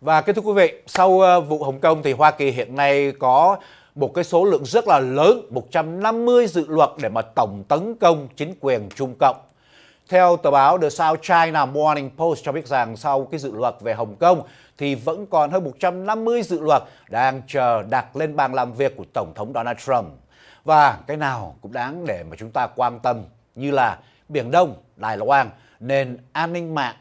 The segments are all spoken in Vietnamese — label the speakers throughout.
Speaker 1: Và kết thúc quý vị, sau ờ, vụ Hồng Kông thì Hoa Kỳ hiện nay có một cái số lượng rất là lớn, 150 dự luật để mà tổng tấn công chính quyền Trung Cộng. Theo tờ báo The South China Morning Post cho biết rằng sau cái dự luật về Hồng Kông thì vẫn còn hơn 150 dự luật đang chờ đặt lên bàn làm việc của Tổng thống Donald Trump. Và cái nào cũng đáng để mà chúng ta quan tâm như là Biển Đông, Đài Loan, nền an ninh mạng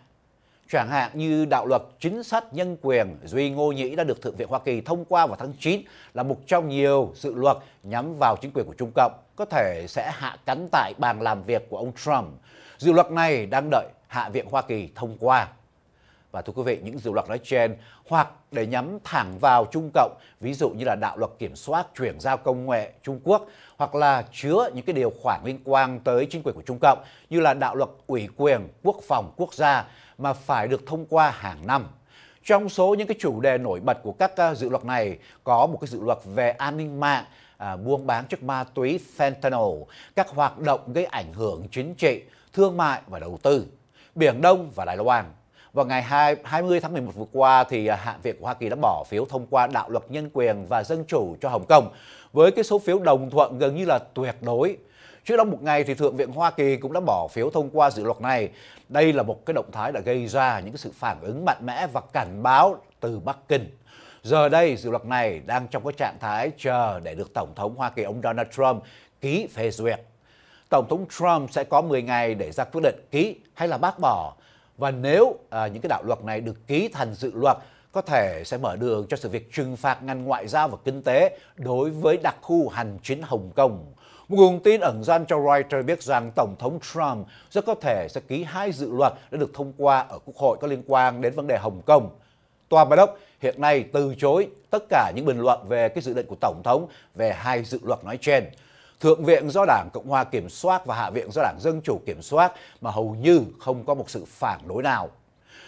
Speaker 1: Chẳng hạn như đạo luật chính sách nhân quyền Duy Ngô Nhĩ đã được Thượng viện Hoa Kỳ thông qua vào tháng 9 là một trong nhiều dự luật nhắm vào chính quyền của Trung Cộng, có thể sẽ hạ cánh tại bàn làm việc của ông Trump. Dự luật này đang đợi Hạ viện Hoa Kỳ thông qua. Và thưa quý vị, những dự luật nói trên hoặc để nhắm thẳng vào Trung Cộng, ví dụ như là đạo luật kiểm soát chuyển giao công nghệ Trung Quốc, hoặc là chứa những cái điều khoản liên quan tới chính quyền của Trung Cộng như là đạo luật ủy quyền quốc phòng quốc gia mà phải được thông qua hàng năm. Trong số những cái chủ đề nổi bật của các à, dự luật này có một cái dự luật về an ninh mạng, à, buôn bán chất ma túy fentanyl, các hoạt động gây ảnh hưởng chính trị, thương mại và đầu tư, Biển Đông và Đài Loan. Vào ngày 2, 20 tháng 11 vừa qua thì à, Hạ viện của Hoa Kỳ đã bỏ phiếu thông qua đạo luật nhân quyền và dân chủ cho Hồng Kông với cái số phiếu đồng thuận gần như là tuyệt đối. Trước đó một ngày thì Thượng viện Hoa Kỳ cũng đã bỏ phiếu thông qua dự luật này. Đây là một cái động thái đã gây ra những cái sự phản ứng mạnh mẽ và cảnh báo từ Bắc Kinh. Giờ đây dự luật này đang trong cái trạng thái chờ để được Tổng thống Hoa Kỳ ông Donald Trump ký phê duyệt. Tổng thống Trump sẽ có 10 ngày để ra quyết định ký hay là bác bỏ và nếu à, những cái đạo luật này được ký thành dự luật có thể sẽ mở đường cho sự việc trừng phạt ngành ngoại giao và kinh tế đối với đặc khu hành chính Hồng Kông. Một nguồn tin ẩn danh cho Reuters biết rằng Tổng thống Trump rất có thể sẽ ký hai dự luật đã được thông qua ở Quốc hội có liên quan đến vấn đề Hồng Kông. Tòa Bà Đốc hiện nay từ chối tất cả những bình luận về cái dự định của Tổng thống về hai dự luật nói trên. Thượng viện do Đảng Cộng hòa kiểm soát và Hạ viện do Đảng Dân chủ kiểm soát mà hầu như không có một sự phản đối nào.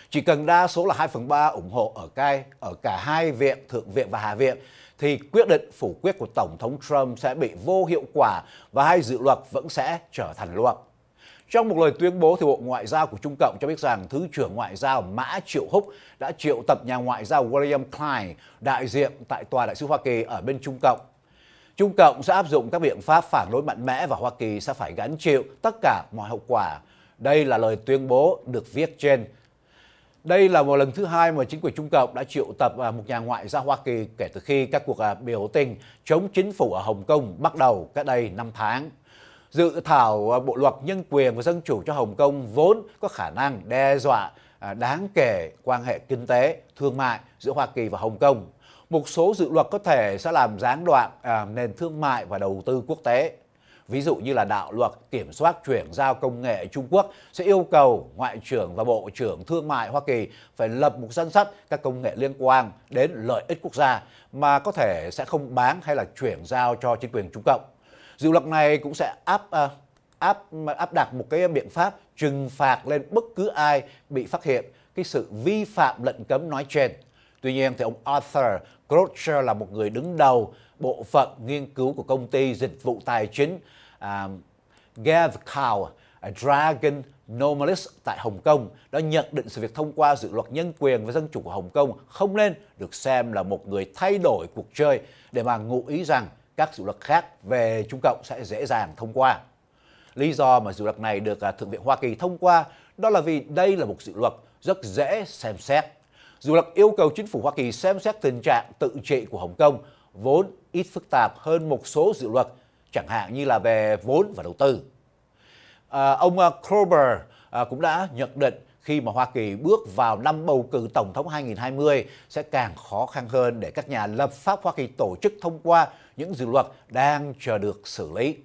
Speaker 1: Chỉ cần đa số là 2 phần 3 ủng hộ ở, cái, ở cả hai viện, Thượng viện và Hạ viện, thì quyết định phủ quyết của Tổng thống Trump sẽ bị vô hiệu quả và hai dự luật vẫn sẽ trở thành luật. Trong một lời tuyên bố thì Bộ Ngoại giao của Trung Cộng cho biết rằng Thứ trưởng Ngoại giao Mã Triệu Húc đã triệu tập nhà ngoại giao William Klein, đại diện tại Tòa Đại sứ Hoa Kỳ ở bên Trung Cộng Trung Cộng sẽ áp dụng các biện pháp phản đối mạnh mẽ và Hoa Kỳ sẽ phải gánh chịu tất cả mọi hậu quả. Đây là lời tuyên bố được viết trên. Đây là một lần thứ hai mà chính quyền Trung Cộng đã triệu tập à, một nhà ngoại giao Hoa Kỳ kể từ khi các cuộc à, biểu tình chống chính phủ ở Hồng Kông bắt đầu cách đây 5 tháng. Dự thảo à, Bộ luật Nhân quyền và Dân chủ cho Hồng Kông vốn có khả năng đe dọa đáng kể quan hệ kinh tế, thương mại giữa Hoa Kỳ và Hồng Kông một số dự luật có thể sẽ làm gián đoạn à, nền thương mại và đầu tư quốc tế. Ví dụ như là đạo luật kiểm soát chuyển giao công nghệ Trung Quốc sẽ yêu cầu Ngoại trưởng và Bộ trưởng Thương mại Hoa Kỳ phải lập một danh sách các công nghệ liên quan đến lợi ích quốc gia mà có thể sẽ không bán hay là chuyển giao cho chính quyền Trung Cộng. Dự luật này cũng sẽ áp à, áp áp đặt một cái biện pháp trừng phạt lên bất cứ ai bị phát hiện cái sự vi phạm lệnh cấm nói trên. Tuy nhiên thì ông Arthur Groucher là một người đứng đầu bộ phận nghiên cứu của công ty dịch vụ tài chính uh, à, Gavcow à, Dragon Normalist tại Hồng Kông đã nhận định sự việc thông qua dự luật nhân quyền và dân chủ của Hồng Kông không nên được xem là một người thay đổi cuộc chơi để mà ngụ ý rằng các dự luật khác về Trung Cộng sẽ dễ dàng thông qua. Lý do mà dự luật này được à, Thượng viện Hoa Kỳ thông qua đó là vì đây là một dự luật rất dễ xem xét dù là yêu cầu chính phủ Hoa Kỳ xem xét tình trạng tự trị của Hồng Kông vốn ít phức tạp hơn một số dự luật, chẳng hạn như là về vốn và đầu tư. À, ông à, Kroeber à, cũng đã nhận định khi mà Hoa Kỳ bước vào năm bầu cử tổng thống 2020 sẽ càng khó khăn hơn để các nhà lập pháp Hoa Kỳ tổ chức thông qua những dự luật đang chờ được xử lý.